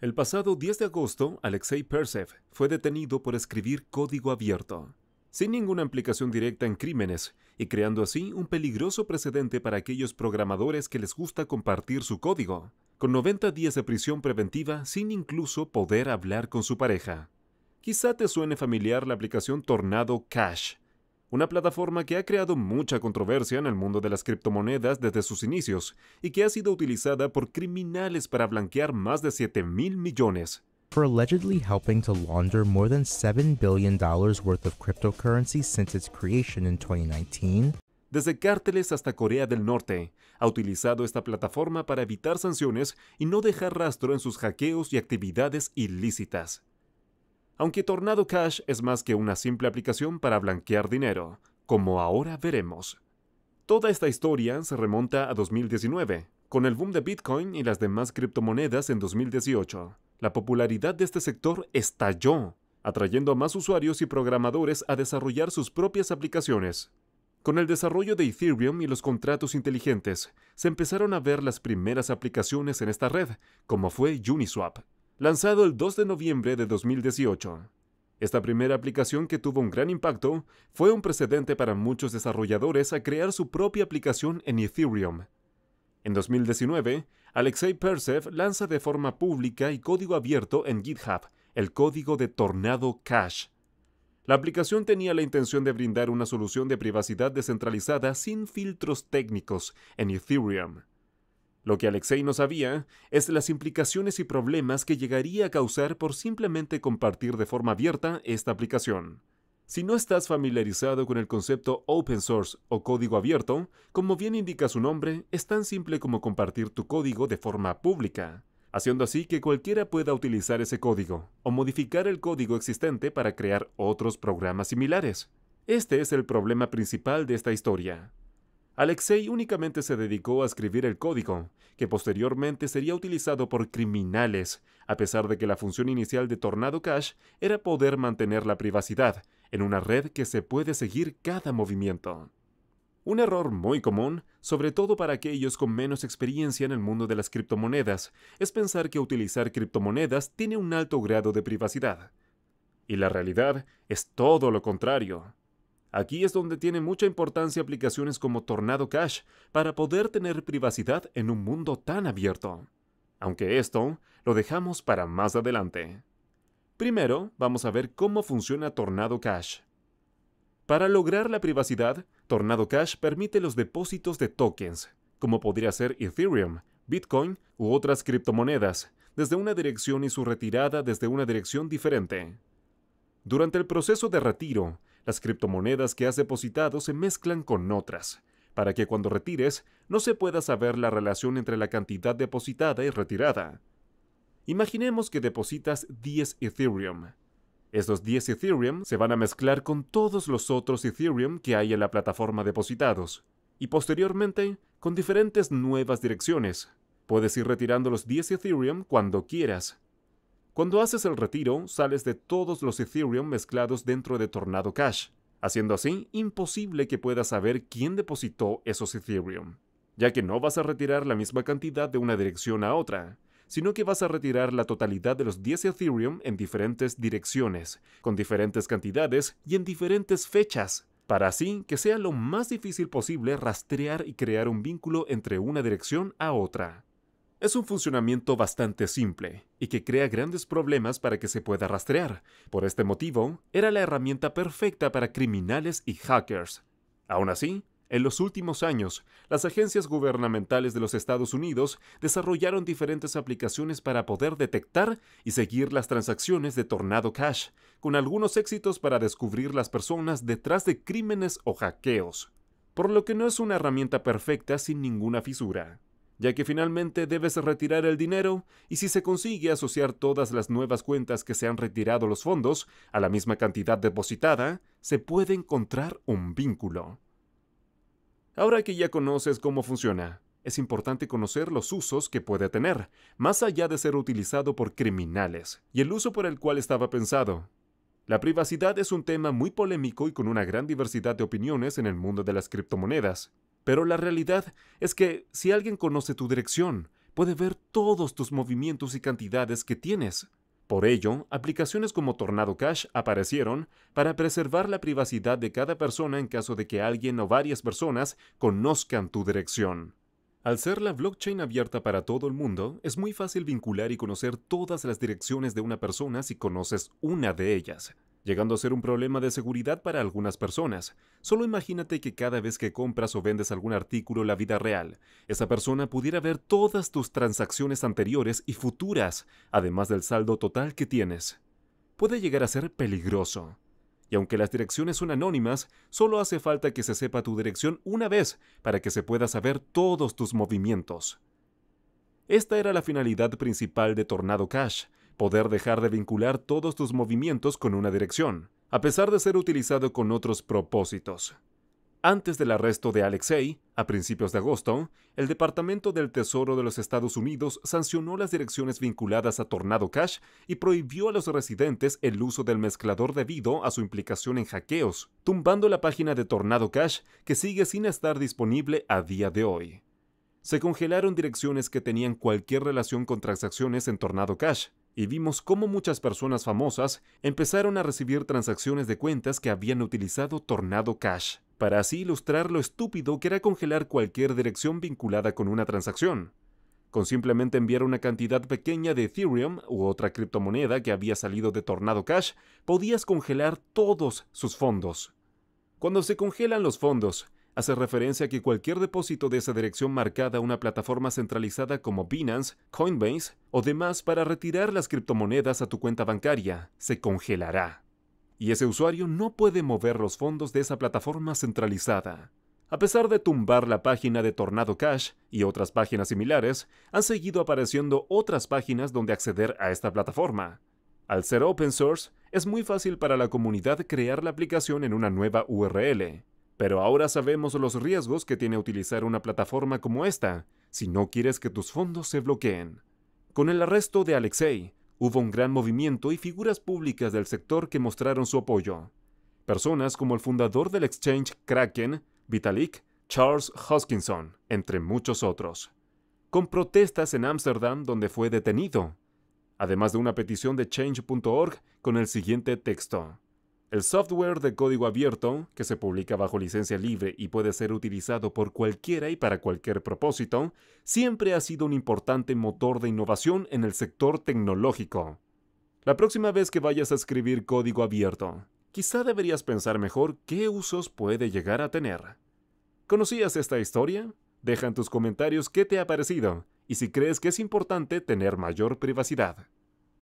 El pasado 10 de agosto, Alexei Persev fue detenido por escribir código abierto, sin ninguna implicación directa en crímenes, y creando así un peligroso precedente para aquellos programadores que les gusta compartir su código, con 90 días de prisión preventiva sin incluso poder hablar con su pareja. Quizá te suene familiar la aplicación Tornado Cash, una plataforma que ha creado mucha controversia en el mundo de las criptomonedas desde sus inicios y que ha sido utilizada por criminales para blanquear más de 7 mil millones. allegedly helping to launder more than $7 billion worth of since its creation in 2019, desde cárteles hasta Corea del Norte, ha utilizado esta plataforma para evitar sanciones y no dejar rastro en sus hackeos y actividades ilícitas aunque Tornado Cash es más que una simple aplicación para blanquear dinero, como ahora veremos. Toda esta historia se remonta a 2019, con el boom de Bitcoin y las demás criptomonedas en 2018. La popularidad de este sector estalló, atrayendo a más usuarios y programadores a desarrollar sus propias aplicaciones. Con el desarrollo de Ethereum y los contratos inteligentes, se empezaron a ver las primeras aplicaciones en esta red, como fue Uniswap, lanzado el 2 de noviembre de 2018. Esta primera aplicación que tuvo un gran impacto fue un precedente para muchos desarrolladores a crear su propia aplicación en Ethereum. En 2019, Alexei Persev lanza de forma pública y código abierto en GitHub el código de Tornado Cash. La aplicación tenía la intención de brindar una solución de privacidad descentralizada sin filtros técnicos en Ethereum. Lo que Alexei no sabía es las implicaciones y problemas que llegaría a causar por simplemente compartir de forma abierta esta aplicación. Si no estás familiarizado con el concepto open source o código abierto, como bien indica su nombre, es tan simple como compartir tu código de forma pública, haciendo así que cualquiera pueda utilizar ese código o modificar el código existente para crear otros programas similares. Este es el problema principal de esta historia. Alexei únicamente se dedicó a escribir el código, que posteriormente sería utilizado por criminales, a pesar de que la función inicial de Tornado Cash era poder mantener la privacidad en una red que se puede seguir cada movimiento. Un error muy común, sobre todo para aquellos con menos experiencia en el mundo de las criptomonedas, es pensar que utilizar criptomonedas tiene un alto grado de privacidad. Y la realidad es todo lo contrario. Aquí es donde tiene mucha importancia aplicaciones como Tornado Cash para poder tener privacidad en un mundo tan abierto. Aunque esto lo dejamos para más adelante. Primero, vamos a ver cómo funciona Tornado Cash. Para lograr la privacidad, Tornado Cash permite los depósitos de tokens, como podría ser Ethereum, Bitcoin u otras criptomonedas, desde una dirección y su retirada desde una dirección diferente. Durante el proceso de retiro, las criptomonedas que has depositado se mezclan con otras, para que cuando retires no se pueda saber la relación entre la cantidad depositada y retirada. Imaginemos que depositas 10 Ethereum. Estos 10 Ethereum se van a mezclar con todos los otros Ethereum que hay en la plataforma depositados, y posteriormente con diferentes nuevas direcciones. Puedes ir retirando los 10 Ethereum cuando quieras, cuando haces el retiro, sales de todos los Ethereum mezclados dentro de Tornado Cash, haciendo así imposible que puedas saber quién depositó esos Ethereum, ya que no vas a retirar la misma cantidad de una dirección a otra, sino que vas a retirar la totalidad de los 10 Ethereum en diferentes direcciones, con diferentes cantidades y en diferentes fechas, para así que sea lo más difícil posible rastrear y crear un vínculo entre una dirección a otra. Es un funcionamiento bastante simple y que crea grandes problemas para que se pueda rastrear. Por este motivo, era la herramienta perfecta para criminales y hackers. Aún así, en los últimos años, las agencias gubernamentales de los Estados Unidos desarrollaron diferentes aplicaciones para poder detectar y seguir las transacciones de Tornado Cash, con algunos éxitos para descubrir las personas detrás de crímenes o hackeos, por lo que no es una herramienta perfecta sin ninguna fisura ya que finalmente debes retirar el dinero y si se consigue asociar todas las nuevas cuentas que se han retirado los fondos a la misma cantidad depositada, se puede encontrar un vínculo. Ahora que ya conoces cómo funciona, es importante conocer los usos que puede tener, más allá de ser utilizado por criminales, y el uso por el cual estaba pensado. La privacidad es un tema muy polémico y con una gran diversidad de opiniones en el mundo de las criptomonedas, pero la realidad es que si alguien conoce tu dirección, puede ver todos tus movimientos y cantidades que tienes. Por ello, aplicaciones como Tornado Cash aparecieron para preservar la privacidad de cada persona en caso de que alguien o varias personas conozcan tu dirección. Al ser la blockchain abierta para todo el mundo, es muy fácil vincular y conocer todas las direcciones de una persona si conoces una de ellas llegando a ser un problema de seguridad para algunas personas. Solo imagínate que cada vez que compras o vendes algún artículo en la vida real, esa persona pudiera ver todas tus transacciones anteriores y futuras, además del saldo total que tienes. Puede llegar a ser peligroso. Y aunque las direcciones son anónimas, solo hace falta que se sepa tu dirección una vez para que se pueda saber todos tus movimientos. Esta era la finalidad principal de Tornado Cash, poder dejar de vincular todos tus movimientos con una dirección, a pesar de ser utilizado con otros propósitos. Antes del arresto de Alexei, a principios de agosto, el Departamento del Tesoro de los Estados Unidos sancionó las direcciones vinculadas a Tornado Cash y prohibió a los residentes el uso del mezclador debido a su implicación en hackeos, tumbando la página de Tornado Cash que sigue sin estar disponible a día de hoy. Se congelaron direcciones que tenían cualquier relación con transacciones en Tornado Cash, y vimos cómo muchas personas famosas empezaron a recibir transacciones de cuentas que habían utilizado Tornado Cash, para así ilustrar lo estúpido que era congelar cualquier dirección vinculada con una transacción. Con simplemente enviar una cantidad pequeña de Ethereum u otra criptomoneda que había salido de Tornado Cash, podías congelar todos sus fondos. Cuando se congelan los fondos, hace referencia a que cualquier depósito de esa dirección marcada a una plataforma centralizada como Binance, Coinbase o demás para retirar las criptomonedas a tu cuenta bancaria se congelará. Y ese usuario no puede mover los fondos de esa plataforma centralizada. A pesar de tumbar la página de Tornado Cash y otras páginas similares, han seguido apareciendo otras páginas donde acceder a esta plataforma. Al ser open source, es muy fácil para la comunidad crear la aplicación en una nueva URL, pero ahora sabemos los riesgos que tiene utilizar una plataforma como esta si no quieres que tus fondos se bloqueen. Con el arresto de Alexei, hubo un gran movimiento y figuras públicas del sector que mostraron su apoyo. Personas como el fundador del exchange Kraken, Vitalik, Charles Hoskinson, entre muchos otros. Con protestas en Ámsterdam donde fue detenido, además de una petición de change.org con el siguiente texto. El software de código abierto, que se publica bajo licencia libre y puede ser utilizado por cualquiera y para cualquier propósito, siempre ha sido un importante motor de innovación en el sector tecnológico. La próxima vez que vayas a escribir código abierto, quizá deberías pensar mejor qué usos puede llegar a tener. ¿Conocías esta historia? Deja en tus comentarios qué te ha parecido y si crees que es importante tener mayor privacidad.